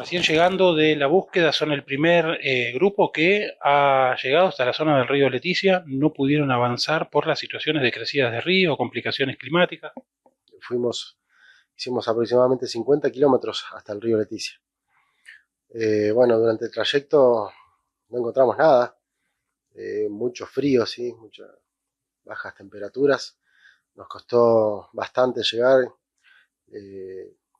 recién llegando de la búsqueda, son el primer eh, grupo que ha llegado hasta la zona del río Leticia, no pudieron avanzar por las situaciones de crecidas de río, complicaciones climáticas. Fuimos, hicimos aproximadamente 50 kilómetros hasta el río Leticia. Eh, bueno, durante el trayecto no encontramos nada, eh, mucho frío, muchas bajas temperaturas, nos costó bastante llegar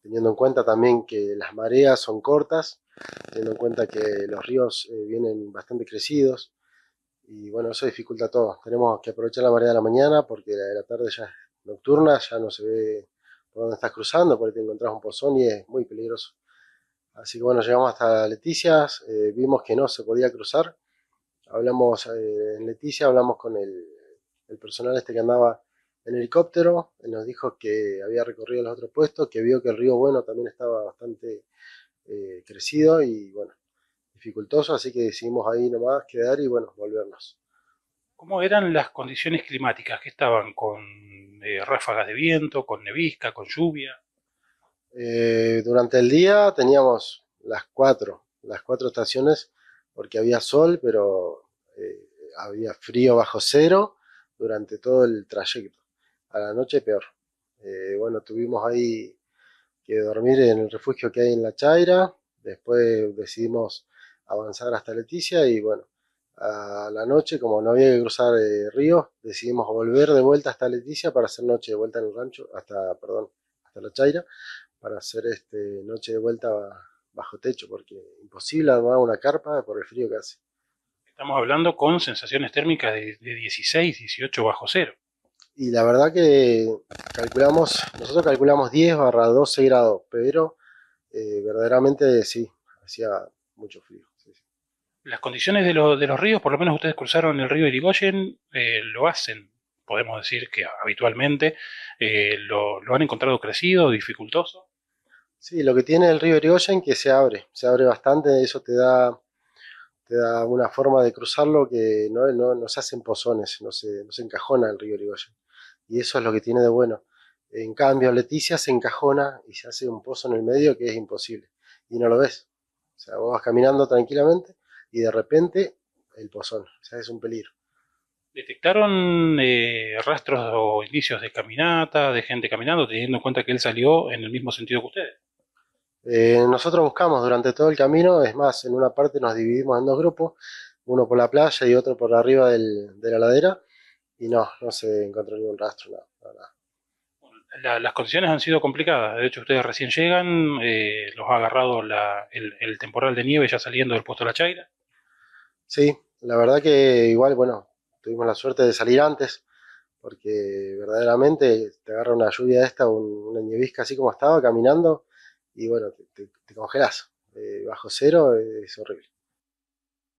teniendo en cuenta también que las mareas son cortas, teniendo en cuenta que los ríos eh, vienen bastante crecidos y bueno, eso dificulta todo. Tenemos que aprovechar la marea de la mañana porque la de la tarde ya es nocturna, ya no se ve por dónde estás cruzando, porque te encontrás un pozón y es muy peligroso. Así que bueno, llegamos hasta Leticia, eh, vimos que no se podía cruzar. Hablamos eh, en Leticia, hablamos con el personal este que andaba en helicóptero, nos dijo que había recorrido los otros puestos, que vio que el río Bueno también estaba bastante eh, crecido y bueno, dificultoso, así que decidimos ahí nomás quedar y bueno, volvernos. ¿Cómo eran las condiciones climáticas? que estaban? ¿Con eh, ráfagas de viento, con nevisca, con lluvia? Eh, durante el día teníamos las cuatro, las cuatro estaciones, porque había sol, pero había frío bajo cero durante todo el trayecto a la noche peor. Eh, bueno, tuvimos ahí que dormir en el refugio que hay en La Chaira, después decidimos avanzar hasta Leticia y bueno, a la noche, como no había que cruzar eh, ríos, decidimos volver de vuelta hasta Leticia para hacer noche de vuelta en el rancho, hasta, perdón, hasta La Chaira, para hacer este, noche de vuelta bajo techo, porque imposible armar una carpa por el frío que hace. Estamos hablando con sensaciones térmicas de, de 16, 18 bajo cero y la verdad que calculamos, nosotros calculamos 10 barra 12 grados, pero eh, verdaderamente sí, hacía mucho frío. Las condiciones de, de, los ríos, por lo menos ustedes cruzaron el río Irigoyen, eh, lo hacen, podemos decir que habitualmente eh, lo, han encontrado crecido, dificultoso. Sí, lo que tiene el río Irigoyen que se abre, se abre bastante, eso te da te da una forma de cruzarlo que no, se hacen pozones, no se, no se encajona el río Irigoyen y eso es lo que tiene de bueno. En cambio, Leticia se encajona y se hace un pozo en el medio que es imposible y no lo ves. O sea, vos vas caminando tranquilamente y de repente el pozón, o sea, es un peligro. ¿Detectaron eh, rastros o indicios de caminata, de gente caminando, teniendo en cuenta que él salió en el mismo sentido que ustedes? Eh, nosotros buscamos durante todo el camino, es más, en una parte nos dividimos en dos grupos, uno por la playa y otro por arriba de la ladera, y no, no se encontró ningún rastro, las condiciones han sido complicadas, de hecho ustedes recién llegan, eh, los ha agarrado el, temporal de nieve ya saliendo del puesto de la Chaira. Sí, la verdad que igual, bueno, tuvimos la suerte de salir antes, porque verdaderamente te agarra una lluvia esta, una nievisca así como estaba, caminando, y bueno, te, te, congelas. Eh, bajo cero es horrible.